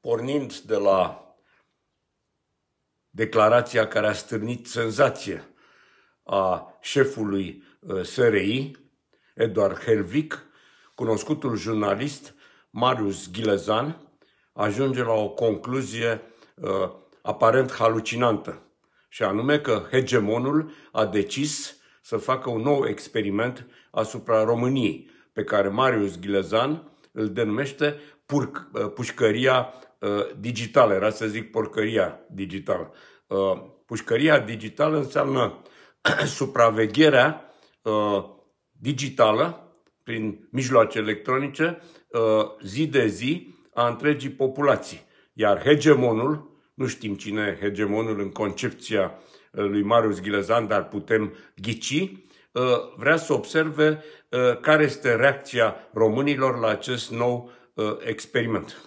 pornind de la declarația care a stârnit senzație a șefului uh, SRI, Eduard Helvic, cunoscutul jurnalist Marius Ghilezan, ajunge la o concluzie uh, aparent halucinantă, și anume că hegemonul a decis să facă un nou experiment asupra României, pe care Marius Ghilezan îl denumește uh, pușcăria uh, digitală, era să zic porcăria digitală. Uh, pușcăria digitală înseamnă supravegherea uh, digitală prin mijloace electronice uh, zi de zi a întregii populații. Iar hegemonul, nu știm cine e hegemonul în concepția lui Marius Ghilezan, dar putem ghici, vrea să observe care este reacția românilor la acest nou experiment.